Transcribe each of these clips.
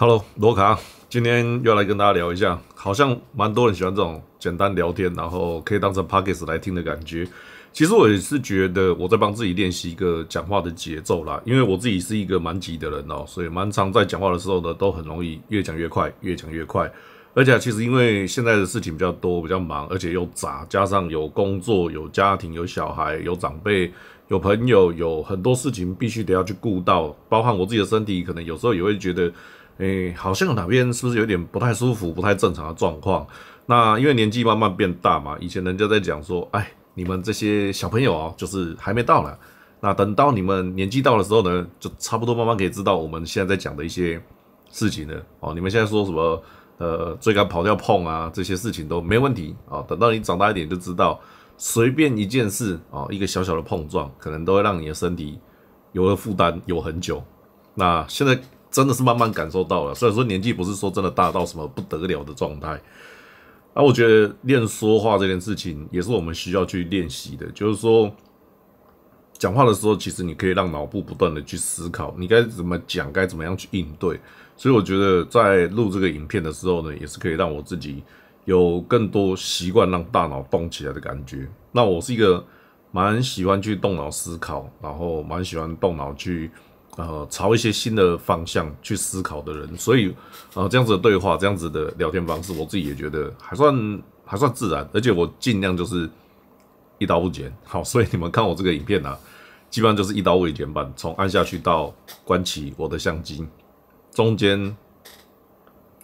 Hello，罗卡，今天又来跟大家聊一下，好像蛮多人喜欢这种简单聊天，然后可以当成 podcast 来听的感觉。其实我也是觉得我在帮自己练习一个讲话的节奏啦，因为我自己是一个蛮急的人哦，所以蛮常在讲话的时候呢，都很容易越讲越快，越讲越快。而且其实因为现在的事情比较多，比较忙，而且又杂，加上有工作、有家庭、有小孩、有长辈、有朋友，有很多事情必须得要去顾到，包含我自己的身体，可能有时候也会觉得。哎，好像哪边是不是有点不太舒服、不太正常的状况？那因为年纪慢慢变大嘛，以前人家在讲说，哎，你们这些小朋友哦，就是还没到呢。那等到你们年纪到的时候呢，就差不多慢慢可以知道我们现在在讲的一些事情了哦。你们现在说什么呃追赶、跑掉、碰啊这些事情都没问题啊。等到你长大一点就知道，随便一件事哦，一个小小的碰撞，可能都会让你的身体有了负担，有很久。那现在。真的是慢慢感受到了，虽然说年纪不是说真的大到什么不得了的状态，啊，我觉得练说话这件事情也是我们需要去练习的，就是说，讲话的时候，其实你可以让脑部不断的去思考，你该怎么讲，该怎么样去应对。所以我觉得在录这个影片的时候呢，也是可以让我自己有更多习惯让大脑动起来的感觉。那我是一个蛮喜欢去动脑思考，然后蛮喜欢动脑去。呃，朝一些新的方向去思考的人，所以，呃，这样子的对话，这样子的聊天方式，我自己也觉得还算还算自然，而且我尽量就是一刀不剪。好，所以你们看我这个影片啊，基本上就是一刀未剪版，从按下去到关起我的相机，中间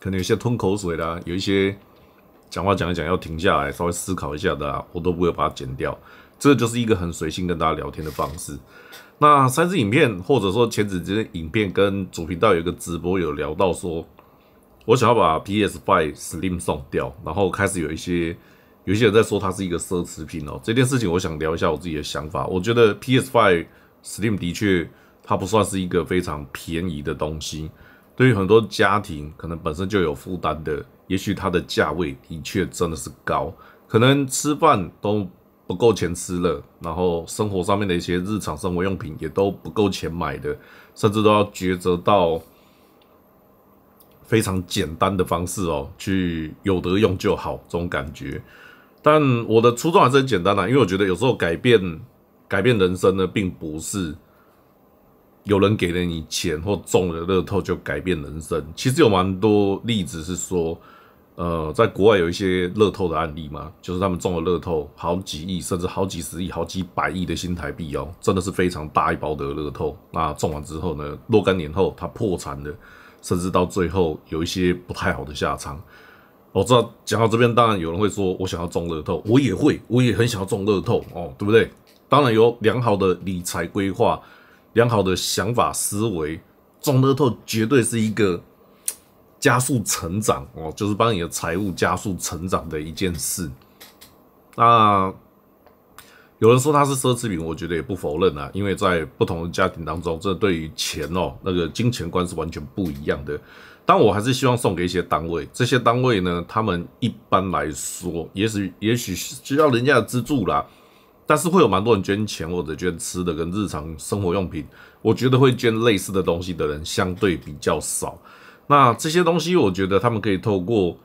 可能有些吞口水啦，有一些讲话讲一讲要停下来稍微思考一下的，我都不会把它剪掉。这就是一个很随性跟大家聊天的方式。那三支影片，或者说前几支影片跟主频道有一个直播，有聊到说，我想要把 PS5 Slim 送掉，然后开始有一些有一些人在说它是一个奢侈品哦。这件事情，我想聊一下我自己的想法。我觉得 PS5 Slim 的确，它不算是一个非常便宜的东西。对于很多家庭，可能本身就有负担的，也许它的价位的确真的是高，可能吃饭都。不够钱吃了，然后生活上面的一些日常生活用品也都不够钱买的，甚至都要抉择到非常简单的方式哦，去有得用就好这种感觉。但我的初衷还是很简单的，因为我觉得有时候改变改变人生呢，并不是有人给了你钱或中了乐透就改变人生。其实有蛮多例子是说。呃，在国外有一些乐透的案例嘛，就是他们中了乐透好几亿，甚至好几十亿、好几百亿的新台币哦，真的是非常大一包的乐透。那中完之后呢，若干年后他破产了，甚至到最后有一些不太好的下场。我知道讲到这边，当然有人会说，我想要中乐透，我也会，我也很想要中乐透哦，对不对？当然有良好的理财规划、良好的想法思维，中乐透绝对是一个。加速成长哦，就是帮你的财务加速成长的一件事。那有人说它是奢侈品，我觉得也不否认啊，因为在不同的家庭当中，这对于钱哦那个金钱观是完全不一样的。但我还是希望送给一些单位，这些单位呢，他们一般来说，也许也许需要人家的资助啦，但是会有蛮多人捐钱或者捐吃的跟日常生活用品。我觉得会捐类似的东西的人相对比较少。那这些东西，我觉得他们可以透过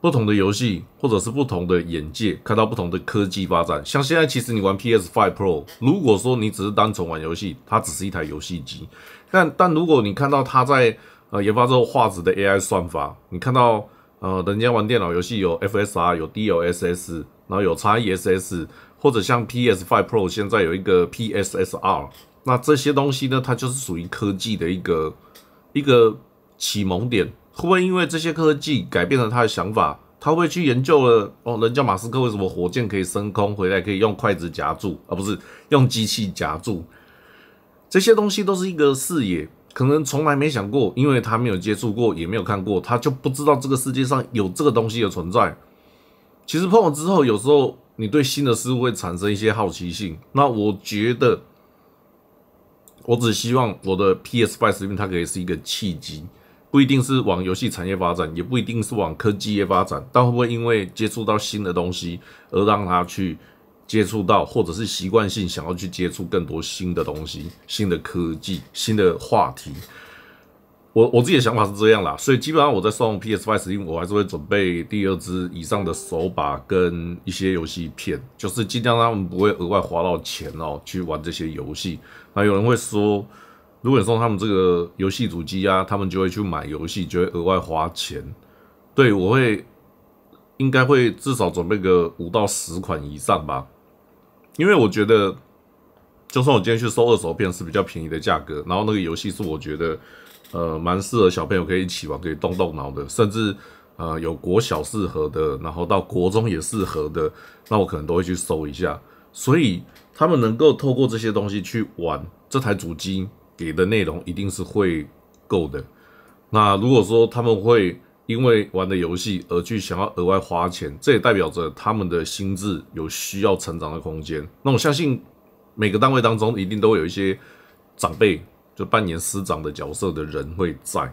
不同的游戏，或者是不同的眼界，看到不同的科技发展。像现在，其实你玩 P S Five Pro，如果说你只是单纯玩游戏，它只是一台游戏机。但但如果你看到它在呃研发这个画质的 A I 算法，你看到呃人家玩电脑游戏有 F S R 有 D l S S，然后有 x e S S，或者像 P S Five Pro 现在有一个 P S S R，那这些东西呢，它就是属于科技的一个一个。启蒙点会不会因为这些科技改变了他的想法？他会去研究了哦，人家马斯克为什么火箭可以升空，回来可以用筷子夹住啊，不是用机器夹住？这些东西都是一个视野，可能从来没想过，因为他没有接触过，也没有看过，他就不知道这个世界上有这个东西的存在。其实碰了之后，有时候你对新的事物会产生一些好奇心。那我觉得，我只希望我的 PS 八视频它可以是一个契机。不一定是往游戏产业发展，也不一定是往科技业发展，但会不会因为接触到新的东西，而让他去接触到，或者是习惯性想要去接触更多新的东西、新的科技、新的话题？我我自己的想法是这样啦，所以基本上我在送 PSY 时，我还是会准备第二支以上的手把跟一些游戏片，就是尽量他们不会额外花到钱哦去玩这些游戏。那有人会说。如果你送他们这个游戏主机啊，他们就会去买游戏，就会额外花钱。对我会应该会至少准备个五到十款以上吧，因为我觉得就算我今天去收二手片是比较便宜的价格，然后那个游戏是我觉得呃蛮适合小朋友可以一起玩，可以动动脑的，甚至呃有国小适合的，然后到国中也适合的，那我可能都会去收一下。所以他们能够透过这些东西去玩这台主机。给的内容一定是会够的。那如果说他们会因为玩的游戏而去想要额外花钱，这也代表着他们的心智有需要成长的空间。那我相信每个单位当中一定都会有一些长辈，就扮演师长的角色的人会在。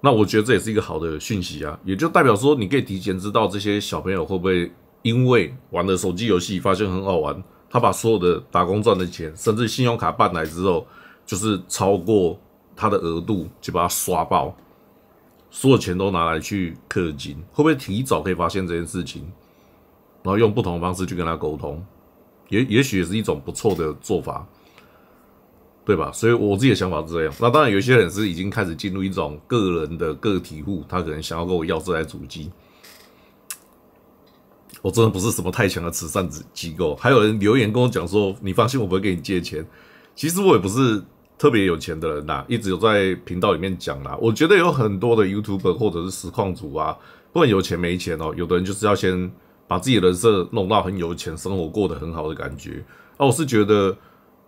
那我觉得这也是一个好的讯息啊，也就代表说你可以提前知道这些小朋友会不会因为玩的手机游戏发现很好玩，他把所有的打工赚的钱，甚至信用卡办来之后。就是超过他的额度就把他刷爆，所有钱都拿来去氪金，会不会提早可以发现这件事情，然后用不同的方式去跟他沟通，也也许也是一种不错的做法，对吧？所以我自己的想法是这样。那当然，有些人是已经开始进入一种个人的个体户，他可能想要跟我要这台主机，我真的不是什么太强的慈善机构。还有人留言跟我讲说，你放心，我不会给你借钱。其实我也不是。特别有钱的人呐，一直有在频道里面讲啦。我觉得有很多的 YouTube 或者是实况组啊，不管有钱没钱哦，有的人就是要先把自己人设弄到很有钱，生活过得很好的感觉。哦，我是觉得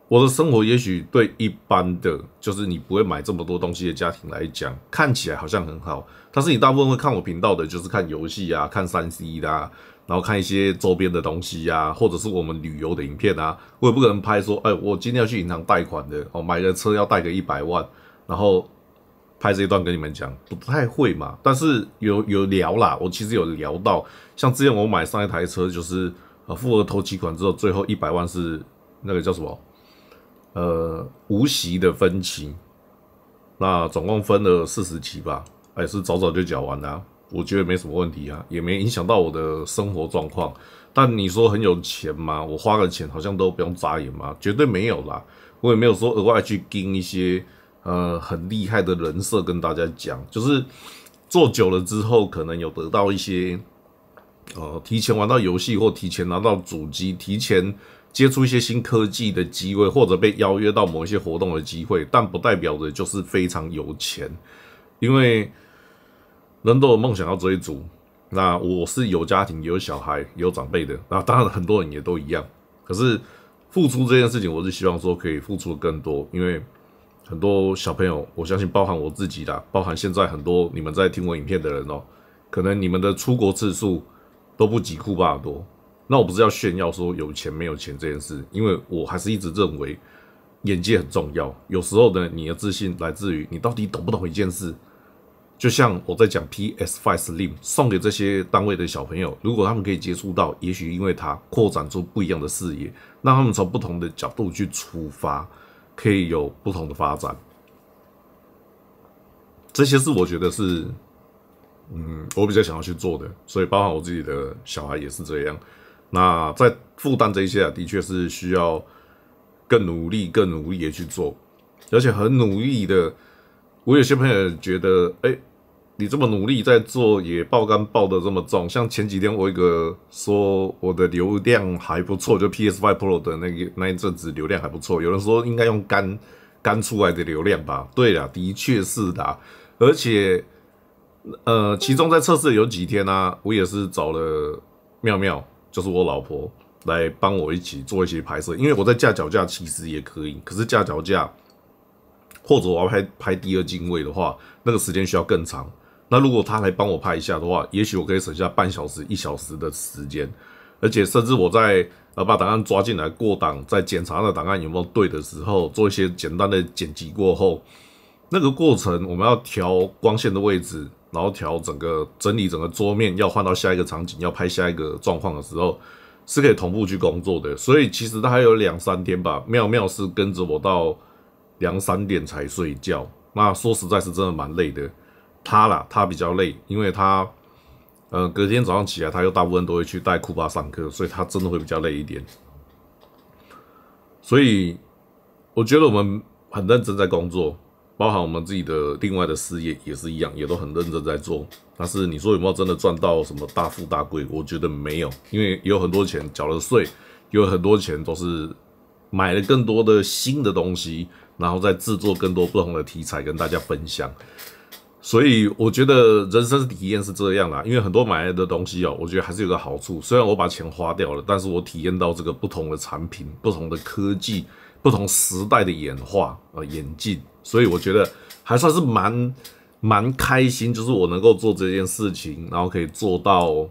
我的生活也许对一般的就是你不会买这么多东西的家庭来讲，看起来好像很好。但是你大部分会看我频道的，就是看游戏啊，看三 C 的。然后看一些周边的东西呀，或者是我们旅游的影片啊，我也不可能拍说，哎，我今天要去银行贷款的哦，买个车要贷个一百万，然后拍这一段跟你们讲，不不太会嘛，但是有有聊啦，我其实有聊到，像之前我买上一台车，就是呃，付了头期款之后，最后一百万是那个叫什么，呃，无息的分期，那总共分了四十期吧，哎，是早早就缴完了。我觉得没什么问题啊，也没影响到我的生活状况。但你说很有钱吗？我花了钱好像都不用眨眼吗？绝对没有啦。我也没有说额外去跟一些呃很厉害的人设跟大家讲。就是做久了之后，可能有得到一些呃提前玩到游戏或提前拿到主机、提前接触一些新科技的机会，或者被邀约到某一些活动的机会。但不代表着就是非常有钱，因为。人都有梦想要追逐，那我是有家庭、有小孩、有长辈的，那当然很多人也都一样。可是付出这件事情，我是希望说可以付出更多，因为很多小朋友，我相信包含我自己啦，包含现在很多你们在听我影片的人哦，可能你们的出国次数都不及库巴的多。那我不是要炫耀说有钱没有钱这件事，因为我还是一直认为眼界很重要。有时候呢，你的自信来自于你到底懂不懂一件事。就像我在讲 PS Five Slim 送给这些单位的小朋友，如果他们可以接触到，也许因为他扩展出不一样的视野，让他们从不同的角度去出发，可以有不同的发展。这些是我觉得是，嗯，我比较想要去做的。所以，包括我自己的小孩也是这样。那在负担这一些啊，的确是需要更努力、更努力的去做，而且很努力的。我有些朋友觉得，哎。你这么努力在做，也爆肝爆的这么重。像前几天我一个说我的流量还不错，就 PSY Pro 的那个那一阵子流量还不错。有人说应该用肝肝出来的流量吧？对啦，的确是的。而且，呃，其中在测试有几天呢，我也是找了妙妙，就是我老婆来帮我一起做一些拍摄。因为我在架脚架其实也可以，可是架脚架或者我要拍拍第二进位的话，那个时间需要更长。那如果他来帮我拍一下的话，也许我可以省下半小时一小时的时间，而且甚至我在呃把档案抓进来过档，再检查那档案有没有对的时候，做一些简单的剪辑过后，那个过程我们要调光线的位置，然后调整个整理整个桌面，要换到下一个场景，要拍下一个状况的时候，是可以同步去工作的。所以其实他有两三天吧，妙妙是跟着我到两三点才睡觉，那说实在是真的蛮累的。他啦，他比较累，因为他，呃，隔天早上起来，他又大部分都会去带库巴上课，所以他真的会比较累一点。所以，我觉得我们很认真在工作，包含我们自己的另外的事业也是一样，也都很认真在做。但是你说有没有真的赚到什么大富大贵？我觉得没有，因为有很多钱缴了税，有很多钱都是买了更多的新的东西，然后再制作更多不同的题材跟大家分享。所以我觉得人生体验是这样啦，因为很多买来的东西哦，我觉得还是有个好处。虽然我把钱花掉了，但是我体验到这个不同的产品、不同的科技、不同时代的演化啊、演进。所以我觉得还算是蛮蛮开心，就是我能够做这件事情，然后可以做到，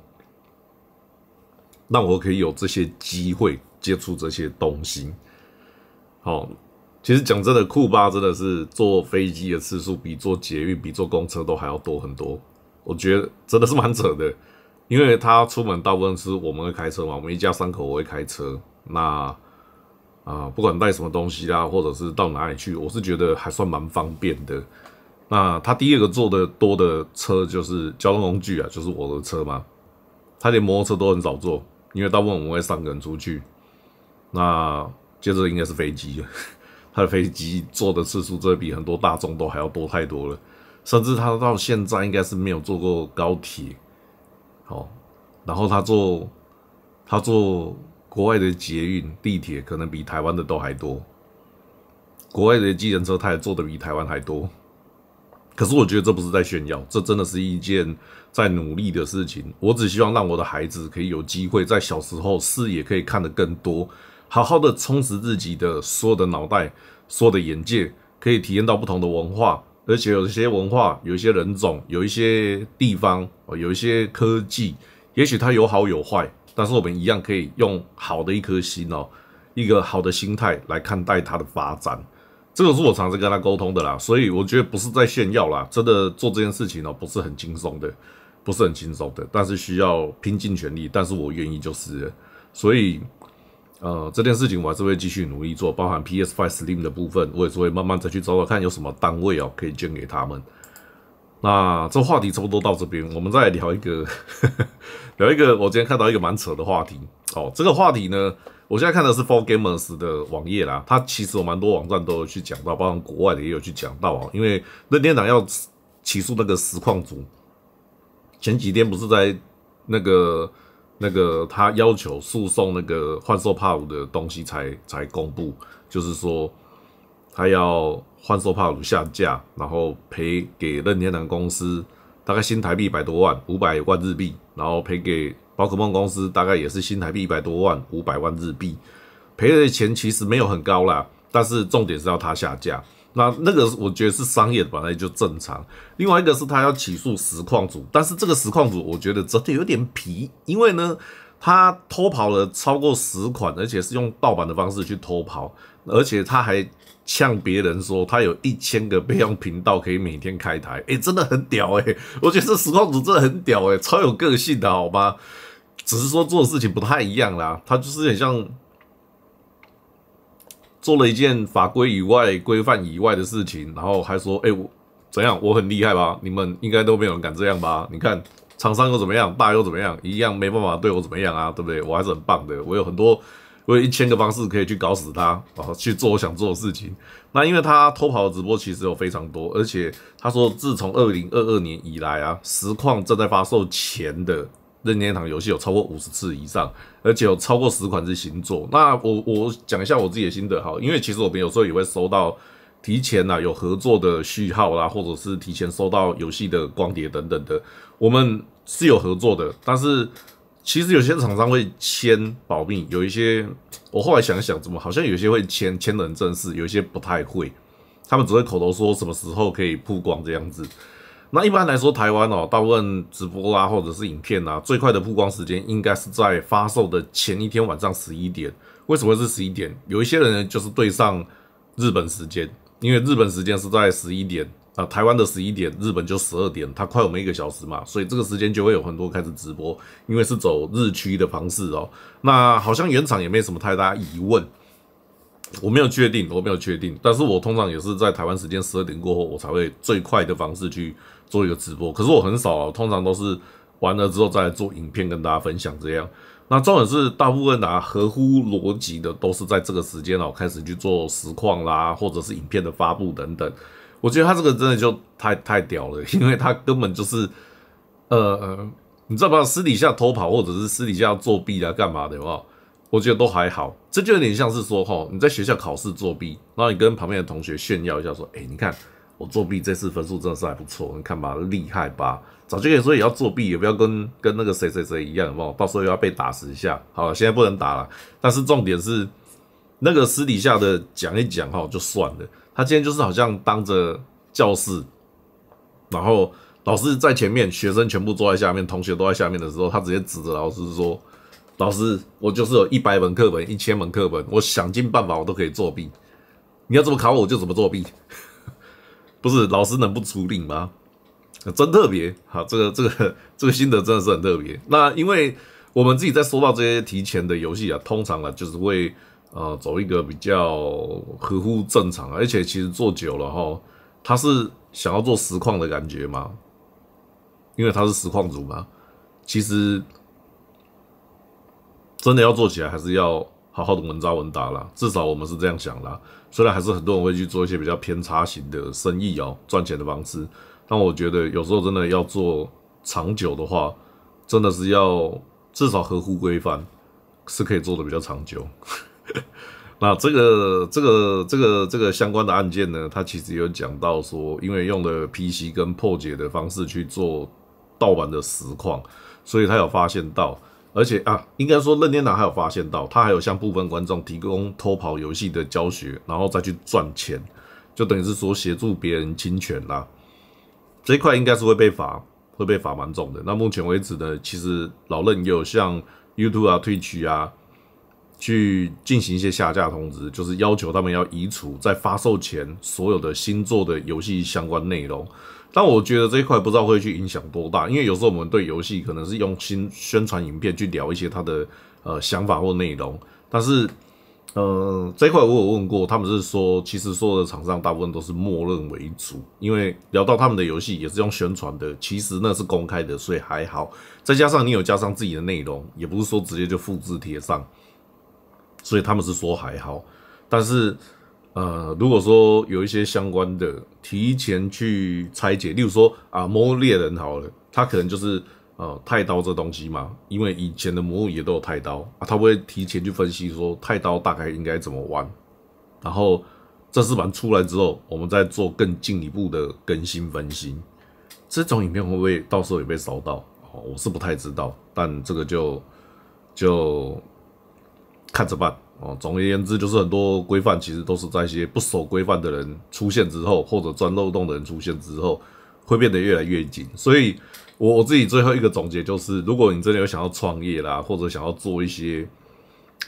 让我可以有这些机会接触这些东西，好。其实讲真的，酷巴真的是坐飞机的次数比坐捷运、比坐公车都还要多很多。我觉得真的是蛮扯的，因为他出门大部分是我们会开车嘛，我们一家三口我会开车。那啊，不管带什么东西啊，或者是到哪里去，我是觉得还算蛮方便的。那他第二个坐的多的车就是交通工具啊，就是我的车嘛。他连摩托车都很少坐，因为大部分我们会上个人出去。那接着应该是飞机。他的飞机坐的次数，这比很多大众都还要多太多了，甚至他到现在应该是没有坐过高铁，哦，然后他坐他坐国外的捷运、地铁，可能比台湾的都还多，国外的机人车他也坐的比台湾还多，可是我觉得这不是在炫耀，这真的是一件在努力的事情。我只希望让我的孩子可以有机会在小时候视野可以看得更多。好好的充实自己的所有的脑袋，所有的眼界，可以体验到不同的文化，而且有一些文化，有一些人种，有一些地方有一些科技，也许它有好有坏，但是我们一样可以用好的一颗心哦，一个好的心态来看待它的发展。这个是我常常跟他沟通的啦，所以我觉得不是在炫耀啦，真的做这件事情哦，不是很轻松的，不是很轻松的，但是需要拼尽全力，但是我愿意就是，所以。呃，这件事情我还是会继续努力做，包含 PS Five Slim 的部分，我也是会慢慢再去找找看有什么单位哦可以捐给他们。那这话题差不多到这边，我们再聊一个，聊一个。我今天看到一个蛮扯的话题。哦，这个话题呢，我现在看的是 Four Gamers 的网页啦。它其实有蛮多网站都有去讲到，包括国外的也有去讲到哦。因为任天堂要起诉那个实况组，前几天不是在那个。那个他要求诉讼那个幻兽帕鲁的东西才才公布，就是说他要幻兽帕鲁下架，然后赔给任天堂公司大概新台币百多万，五百万日币，然后赔给宝可梦公司大概也是新台币一百多万，五百万日币，赔的钱其实没有很高啦，但是重点是要他下架。那那个我觉得是商业本来就正常，另外一个是他要起诉实况组，但是这个实况组我觉得真的有点皮，因为呢他偷跑了超过十款，而且是用盗版的方式去偷跑，而且他还向别人说他有一千个备用频道可以每天开台，哎，真的很屌哎，我觉得这实况组真的很屌哎，超有个性的好吧？只是说做事情不太一样啦，他就是很像。做了一件法规以外、规范以外的事情，然后还说：“哎，我怎样？我很厉害吧？你们应该都没有人敢这样吧？你看，厂商又怎么样，大又怎么样，一样没办法对我怎么样啊，对不对？我还是很棒的。我有很多，我有一千个方式可以去搞死他，然后去做我想做的事情。那因为他偷跑的直播，其实有非常多，而且他说自从二零二二年以来啊，实况正在发售前的。”任天堂游戏有超过五十次以上，而且有超过十款是新作。那我我讲一下我自己的心得哈，因为其实我们有时候也会收到提前呐有合作的序号啦，或者是提前收到游戏的光碟等等的。我们是有合作的，但是其实有些厂商会签保密，有一些我后来想想怎么好像有些会签签的很正式，有一些不太会，他们只会口头说什么时候可以曝光这样子。那一般来说，台湾哦，大部分直播啊，或者是影片啊，最快的曝光时间应该是在发售的前一天晚上十一点。为什么是十一点？有一些人就是对上日本时间，因为日本时间是在十一点啊，台湾的十一点，日本就十二点，它快我们一个小时嘛，所以这个时间就会有很多开始直播，因为是走日区的方式哦。那好像原厂也没什么太大疑问。我没有确定，我没有确定，但是我通常也是在台湾时间十二点过后，我才会最快的方式去做一个直播。可是我很少，通常都是完了之后再来做影片跟大家分享这样。那重点是大部分拿合乎逻辑的都是在这个时间哦开始去做实况啦，或者是影片的发布等等。我觉得他这个真的就太太屌了，因为他根本就是呃，你知道不知道私底下偷跑或者是私底下作弊啊，干嘛的，话。我觉得都还好，这就有点像是说哈，你在学校考试作弊，然后你跟旁边的同学炫耀一下，说，哎，你看我作弊这次分数真的是还不错，你看吧，厉害吧？早就跟你说也要作弊，也不要跟跟那个谁谁谁一样，哦，到时候要被打十下。好，了，现在不能打了，但是重点是那个私底下的讲一讲哈就算了。他今天就是好像当着教室，然后老师在前面，学生全部坐在下面，同学都在下面的时候，他直接指着老师说。老师，我就是有一百本课本、一千门课本，我想尽办法，我都可以作弊。你要怎么考我，就怎么作弊。不是老师能不处理吗？真特别，好，这个、这个、这个心得真的是很特别。那因为我们自己在说到这些提前的游戏啊，通常啊就是会呃走一个比较合乎正常，而且其实做久了哈，他是想要做实况的感觉嘛，因为他是实况组嘛，其实。真的要做起来，还是要好好的稳扎稳打啦。至少我们是这样想啦。虽然还是很多人会去做一些比较偏差型的生意哦，赚钱的方式，但我觉得有时候真的要做长久的话，真的是要至少合乎规范，是可以做的比较长久。那这个这个这个这个相关的案件呢，它其实有讲到说，因为用了 P C 跟破解的方式去做盗版的实况，所以他有发现到。而且啊，应该说任天堂还有发现到，他还有向部分观众提供偷跑游戏的教学，然后再去赚钱，就等于是说协助别人侵权啦。这一块应该是会被罚，会被罚蛮重的。那目前为止呢，其实老任也有向 YouTube 啊、Twitch 啊去进行一些下架通知，就是要求他们要移除在发售前所有的新做的游戏相关内容。但我觉得这一块不知道会去影响多大，因为有时候我们对游戏可能是用心宣传影片去聊一些他的呃想法或内容，但是呃这一块我有问过，他们是说其实所有的厂商大部分都是默认为主，因为聊到他们的游戏也是用宣传的，其实那是公开的，所以还好。再加上你有加上自己的内容，也不是说直接就复制贴上，所以他们是说还好，但是。呃，如果说有一些相关的提前去拆解，例如说啊，魔物猎人好了，他可能就是呃，太刀这东西嘛，因为以前的魔物也都有太刀啊，他会提前去分析说太刀大概应该怎么玩，然后正式版出来之后，我们再做更进一步的更新分析，这种影片会不会到时候也被烧到？我是不太知道，但这个就就看着办。哦，总而言之，就是很多规范其实都是在一些不守规范的人出现之后，或者钻漏洞的人出现之后，会变得越来越紧。所以，我我自己最后一个总结就是，如果你真的有想要创业啦，或者想要做一些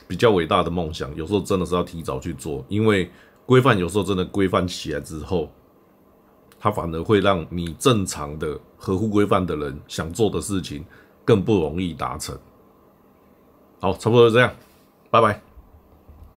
比较伟大的梦想，有时候真的是要提早去做，因为规范有时候真的规范起来之后，它反而会让你正常的、合乎规范的人想做的事情更不容易达成。好，差不多就这样，拜拜。